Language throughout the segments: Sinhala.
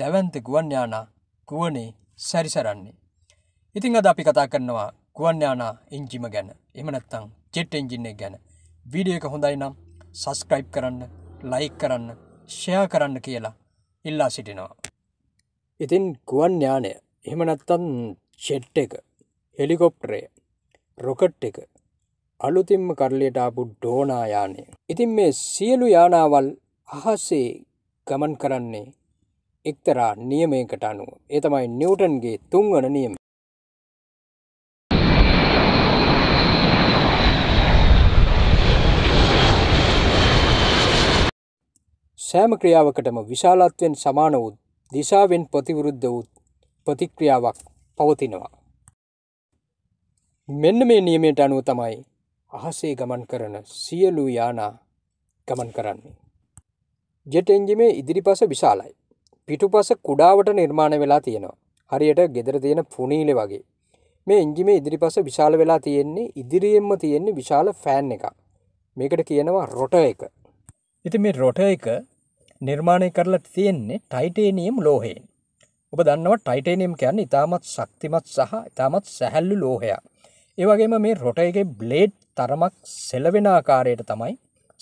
දැවන්ත ගුවන්්‍යානා ගුවනේ සැරිසරන්නේ. ඉතිං අද අපි කතා කරනවා ගුවන්්‍යානා එංජිම ගැන එමනැත්තං ජෙට් එංජින්නේ ගැන වීඩිය එක හොඳයි නම් සස්ක්‍රයිප් කරන්න ලයික් කරන්න ෂයා කරන්න කියලා ඉල්ලා සිටිනවා. ඉතින් ගුවන් ඥානය එහෙමනැත්තන් චෙට් එක හෙලිකොප්ටරේ රොකට් එක අලුතිම්ම කරලියට ආපු ඩෝනායානය. ඉතින් මේ සියලු යානාවල් අහසේ ගමන් කරන්නේ එක්තරා නියමයකට අනුව ඒ තමයි නිියවටන්ගේ තුන්වන නියම සෑම ක්‍රියාවකටම විශාලත්වයෙන් සමාන වූත් දිශාවෙන් ප්‍රතිවිරුද්ධ වූත් ප්‍රතික්‍රියාවක් පවතිනවා. මෙන්න මේ නියමයට අනුව තමයි අහසේ ගමන් කරන සියලු යානා ගමන් කරන්නේ. ජෙට එන්ජිමේ ඉදිරිපස විශාලයි. පිටුපස කුඩාවට නිර්මාණ වෙලා තියෙනවා. හරියට ගෙදර තියෙන පුනීලෙ වගේ. මේ ඉංජිමේ ඉදිරිපස විශාල වෙලා තියෙන්නේ ඉදිරියෙන්ම තියෙන්නේ විශාල ෆෑන් එකක්. මේකට කියනවා රොට එක. ඉති මේ රොට එක නිර්මාණය කරලා තියෙන්නේ ටයිටේනියම් ලෝහයෙන්. ඔබ දන්නවා ටයිටේනියම් කියන්න ඉතාමත් ශක්තිමත් සහ ඉතාමත් සැහැල්ලු ලෝහයා. ඒවගේම මේ රොට එක බ්ලේඩ් තරමක් සෙලවෙන ආකාරයට තමයි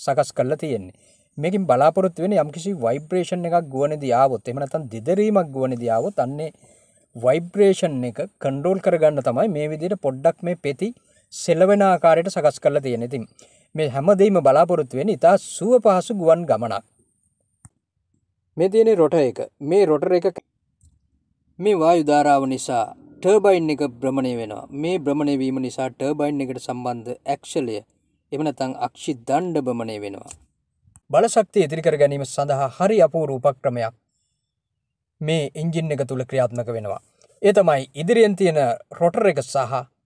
සකස් කරලා තියෙන්නේ. මේකින් බලාපොරොත් වෙන යම්කිසි වයිබ්‍රේෂණ එකක් ගුවන දියාවොත් එමනතන් දිදරීමක් ගුවන දියාවත් අන්නේ වයිබ්‍රේෂන් එක කණ්ඩෝල් කරගන්න තමයි මේ විදියට පොඩ්ඩක් මේ පෙති සෙලවෙන ආකාරයට සකස් කරලා තියෙන ඉතින් මේ හැමදීම බලාපොරොත්තු වෙන ඉතා සුව පහසු ගුවන් ගමනක් මේ තියෙන රොට එක මේ රොටර එක මේ වායුධාරාව නිසා ටර්බයින් එක භ්‍රමණය වෙනවා මේ භ්‍රමණය වීම නිසා ටර්බයින් එකට සම්බන්ධ ඇක්ෂලය එමනතං අක්ෂි දණ්ඩ භමණය වෙනවා බලශක්තිය ඉදිරිකර ගැනීම සඳහා හරි අපූරූපක් ක්‍රමයක් මේ ඉංජින් එක තුළ ක්‍රියාත්මක වෙනවා. ඒ තමයි ඉදිරියෙන් තියෙන රොටර එක සහ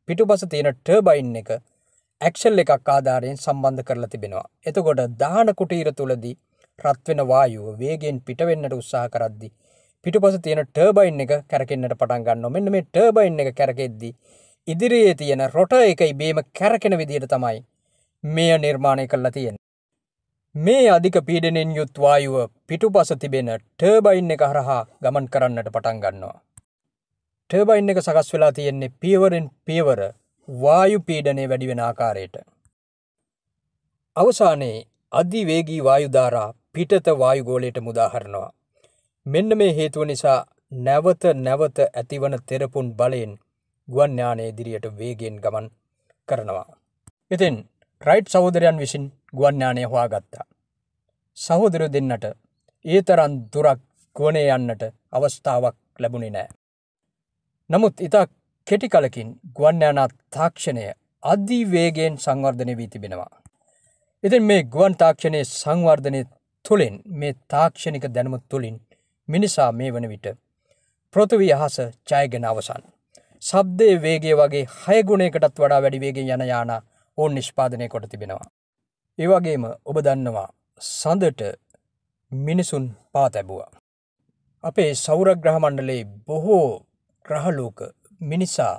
පිටුපස තියෙන ටර්බයින් එක ඇක්ෂල් එකක් ආධාරයෙන් සම්බන්ධ කරලා තිබෙනවා. එතකොට දාන කුටීර තුලදී රත්වෙන වායුව වේගෙන් පිටවෙන්නට උත්සාහ කරද්දි පිටුපස තියෙන ටර්බයින් එක කැරකෙන්නට පටන් ගන්නවා. මෙන්න මේ ටර්බයින් එක කැරකෙද්දි ඉදිරියේ තියෙන රොටර් එකයි බේම කැරකෙන විදිහට තමයි මෙය නිර්මාණය කරලා තියෙන්නේ. මේ අධික පීඩනෙන් යුත් වායුව පිටුපස තිබෙන ටර්බයින් එක හරහා ගමන් කරන්නට පටන් ගන්නවා. ටර්බයින් එක සකස් වෙලා තියෙන්නේ පියවරෙන් පියවර වායු පීඩනය වැඩි වෙන ආකාරයට. අවසානයේ අධිවේගී වායුධාරා පිටත වායුගෝලයට මුදාහරනවා. මෙන්න මේ හේතුව නිසා නැවත නැවත ඇතිවන තෙරපුන් බලයෙන් ගුවන්ඥානය දිරියට වේගෙන් ගමන් කරනවා. ඉතින් රයිට් සහෝදරයන් විසින් ගුවන්ඥානය හවා ගත්තා. සහෝදර දෙන්නට ඒතරන් දුරක් ගුවනේ යන්නට අවස්ථාවක් ලැබුණි නෑ. නමුත් ඉතා කෙටි කලකින් ගුවන්ඥානත් තාක්ෂණය අධීවේගෙන් සංවර්ධනය වී තිබෙනවා. ඉතින් මේ ගුවන් තාක්ෂණය සංවර්ධනය තුළින් මේ තාක්ෂණික දැනුම තුළින් මිනිසා මේ වන විට ප්‍රොතුවී අහස ජයගෙන අවසන්. සබ්දේ වේගේ වගේ හයගුණයකටත් වඩා වැඩිවේගෙන් යන යානා ඔවුන් නිෂ්පාදනය කොට තිබෙනවා. ඒවගේම ඔබ දන්නවා සඳට මිනිසුන් පාතැබවා. අපේ සෞරග්‍රහමණ්ඩලේ බොහෝ ග්‍රහලෝක මිනිසා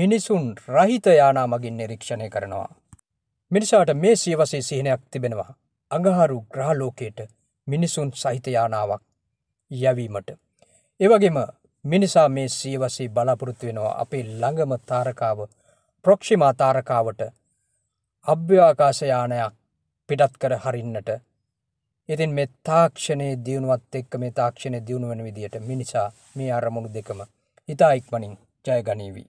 මිනිසුන් රහිතයානා මගින් නිරීක්ෂණය කරනවා. මිනිසාට මේ සියවසේ සිහිනයක් තිබෙනවා අඟහරු ග්‍රහලෝකයට මිනිසුන් සහිතයානාවක් යැවීමට. ඒවගේම මිනිසා මේ සියවසේ බලාපොරොත්තු වෙනවා අපේ ළඟම තාරකාව ප්‍රොක්ෂිමා තාරකාවට අභ්‍යාකාශයානයක් පිටත් කර හරින්නට ඉතින් මෙ තාක්ෂණයේ දියුණුවත් එක්ක මේ තාක්ෂණය දියුණුවන විදියට මිනිසා මේ අරමුණු දෙකම ඉතා ඉක්මනින් ජයගනීවී.